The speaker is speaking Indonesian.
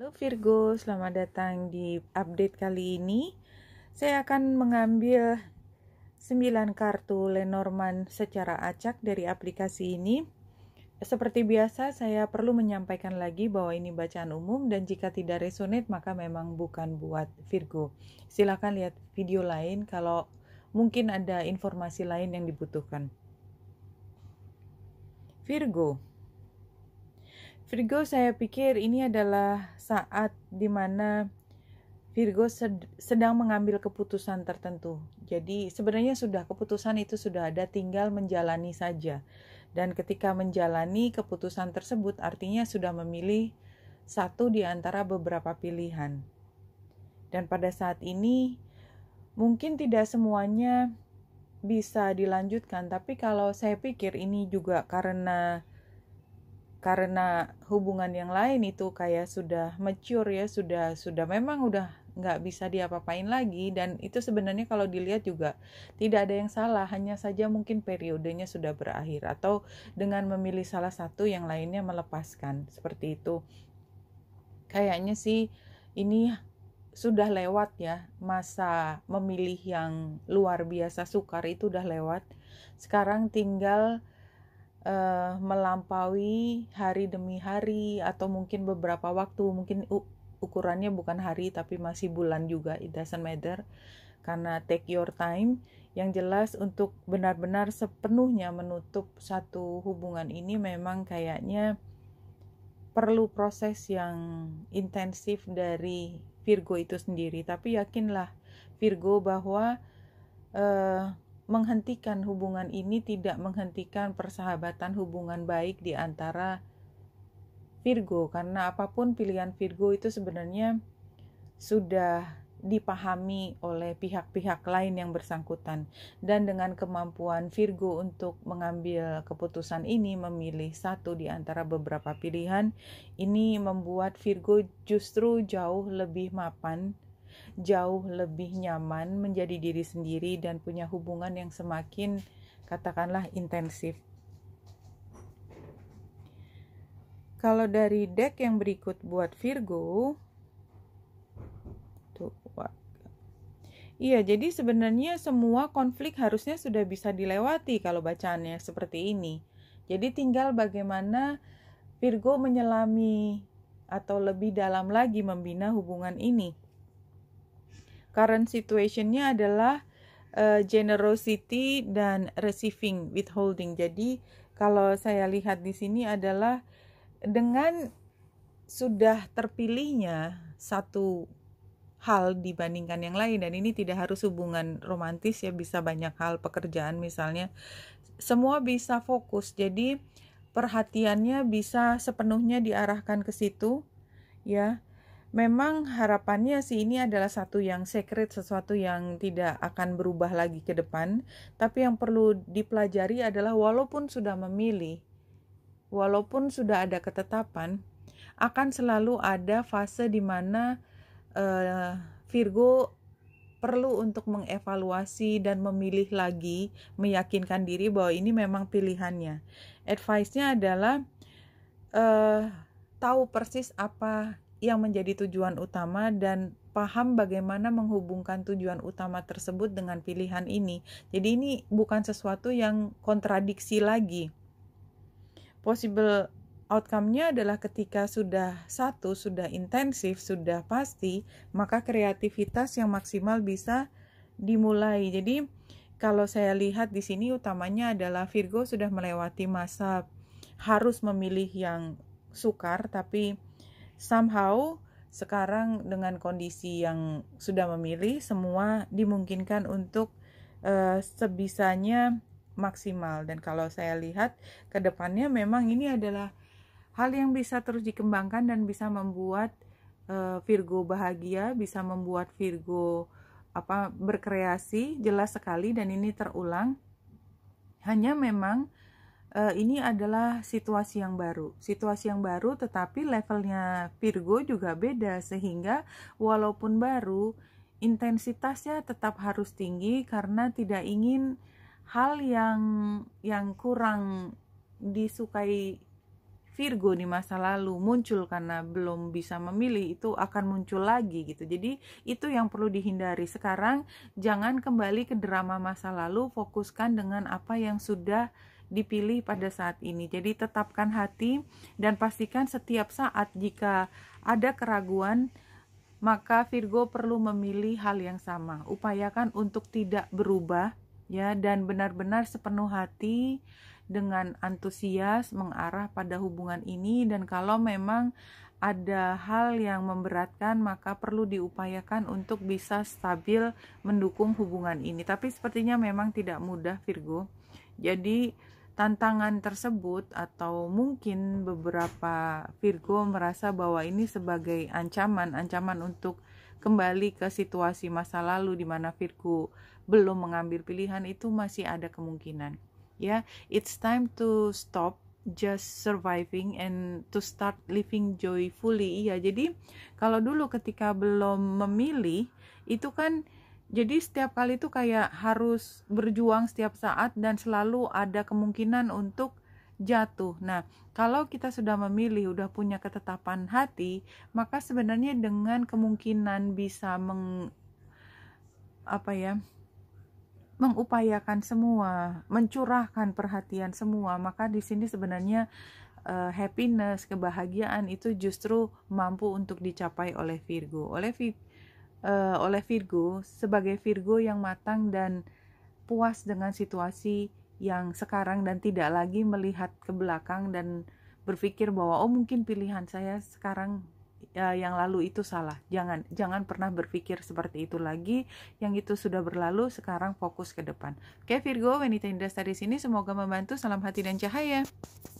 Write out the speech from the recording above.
Halo Virgo, selamat datang di update kali ini. Saya akan mengambil 9 kartu Lenormand secara acak dari aplikasi ini. Seperti biasa, saya perlu menyampaikan lagi bahwa ini bacaan umum dan jika tidak resonate maka memang bukan buat Virgo. Silahkan lihat video lain kalau mungkin ada informasi lain yang dibutuhkan. Virgo. Virgo saya pikir ini adalah saat dimana Virgo sedang mengambil keputusan tertentu. Jadi sebenarnya sudah keputusan itu sudah ada, tinggal menjalani saja. Dan ketika menjalani keputusan tersebut artinya sudah memilih satu di antara beberapa pilihan. Dan pada saat ini mungkin tidak semuanya bisa dilanjutkan, tapi kalau saya pikir ini juga karena karena hubungan yang lain itu kayak sudah mature ya sudah sudah memang udah nggak bisa diapa-apain lagi dan itu sebenarnya kalau dilihat juga tidak ada yang salah hanya saja mungkin periodenya sudah berakhir atau dengan memilih salah satu yang lainnya melepaskan seperti itu kayaknya sih ini sudah lewat ya masa memilih yang luar biasa sukar itu udah lewat sekarang tinggal uh, melampaui hari demi hari atau mungkin beberapa waktu mungkin ukurannya bukan hari tapi masih bulan juga it doesn't matter karena take your time yang jelas untuk benar-benar sepenuhnya menutup satu hubungan ini memang kayaknya perlu proses yang intensif dari Virgo itu sendiri tapi yakinlah Virgo bahwa uh, menghentikan hubungan ini tidak menghentikan persahabatan hubungan baik di antara Virgo karena apapun pilihan Virgo itu sebenarnya sudah dipahami oleh pihak-pihak lain yang bersangkutan dan dengan kemampuan Virgo untuk mengambil keputusan ini memilih satu di antara beberapa pilihan ini membuat Virgo justru jauh lebih mapan jauh lebih nyaman menjadi diri sendiri dan punya hubungan yang semakin katakanlah intensif. Kalau dari deck yang berikut buat Virgo, iya, jadi sebenarnya semua konflik harusnya sudah bisa dilewati kalau bacaannya seperti ini. Jadi tinggal bagaimana Virgo menyelami atau lebih dalam lagi membina hubungan ini current situationnya adalah uh, generosity dan receiving withholding jadi kalau saya lihat di sini adalah dengan sudah terpilihnya satu hal dibandingkan yang lain dan ini tidak harus hubungan romantis ya bisa banyak hal pekerjaan misalnya semua bisa fokus jadi perhatiannya bisa sepenuhnya diarahkan ke situ ya memang harapannya sih ini adalah satu yang secret, sesuatu yang tidak akan berubah lagi ke depan. Tapi yang perlu dipelajari adalah walaupun sudah memilih, walaupun sudah ada ketetapan, akan selalu ada fase di mana uh, Virgo perlu untuk mengevaluasi dan memilih lagi, meyakinkan diri bahwa ini memang pilihannya. Advice-nya adalah uh, tahu persis apa yang menjadi tujuan utama dan paham bagaimana menghubungkan tujuan utama tersebut dengan pilihan ini. Jadi ini bukan sesuatu yang kontradiksi lagi. Possible outcome-nya adalah ketika sudah satu, sudah intensif, sudah pasti, maka kreativitas yang maksimal bisa dimulai. Jadi kalau saya lihat di sini utamanya adalah Virgo sudah melewati masa harus memilih yang sukar tapi somehow sekarang dengan kondisi yang sudah memilih semua dimungkinkan untuk uh, sebisanya maksimal dan kalau saya lihat ke depannya memang ini adalah hal yang bisa terus dikembangkan dan bisa membuat uh, Virgo bahagia, bisa membuat Virgo apa berkreasi jelas sekali dan ini terulang. Hanya memang uh, ini adalah situasi yang baru. Situasi yang baru tetapi levelnya Virgo juga beda sehingga walaupun baru intensitasnya tetap harus tinggi karena tidak ingin hal yang yang kurang disukai Virgo di masa lalu muncul karena belum bisa memilih itu akan muncul lagi gitu. Jadi itu yang perlu dihindari. Sekarang jangan kembali ke drama masa lalu, fokuskan dengan apa yang sudah dipilih pada saat ini. Jadi tetapkan hati dan pastikan setiap saat jika ada keraguan maka Virgo perlu memilih hal yang sama. Upayakan untuk tidak berubah ya dan benar-benar sepenuh hati dengan antusias mengarah pada hubungan ini dan kalau memang ada hal yang memberatkan maka perlu diupayakan untuk bisa stabil mendukung hubungan ini. Tapi sepertinya memang tidak mudah Virgo. Jadi tantangan tersebut atau mungkin beberapa Virgo merasa bahwa ini sebagai ancaman, ancaman untuk kembali ke situasi masa lalu di mana Virgo belum mengambil pilihan itu masih ada kemungkinan. Ya, yeah, it's time to stop just surviving and to start living joyfully. yeah, jadi kalau dulu ketika belum memilih itu kan jadi setiap kali itu kayak harus berjuang setiap saat dan selalu ada kemungkinan untuk jatuh. Nah, kalau kita sudah memilih, udah punya ketetapan hati, maka sebenarnya dengan kemungkinan bisa meng apa ya? mengupayakan semua, mencurahkan perhatian semua, maka di sini sebenarnya uh, happiness, kebahagiaan itu justru mampu untuk dicapai oleh Virgo. Oleh Virgo uh, oleh Virgo sebagai Virgo yang matang dan puas dengan situasi yang sekarang dan tidak lagi melihat ke belakang dan berpikir bahwa oh mungkin pilihan saya sekarang uh, yang lalu itu salah. Jangan jangan pernah berpikir seperti itu lagi. Yang itu sudah berlalu, sekarang fokus ke depan. Oke Virgo, wanita indah tadi sini semoga membantu. Salam hati dan cahaya.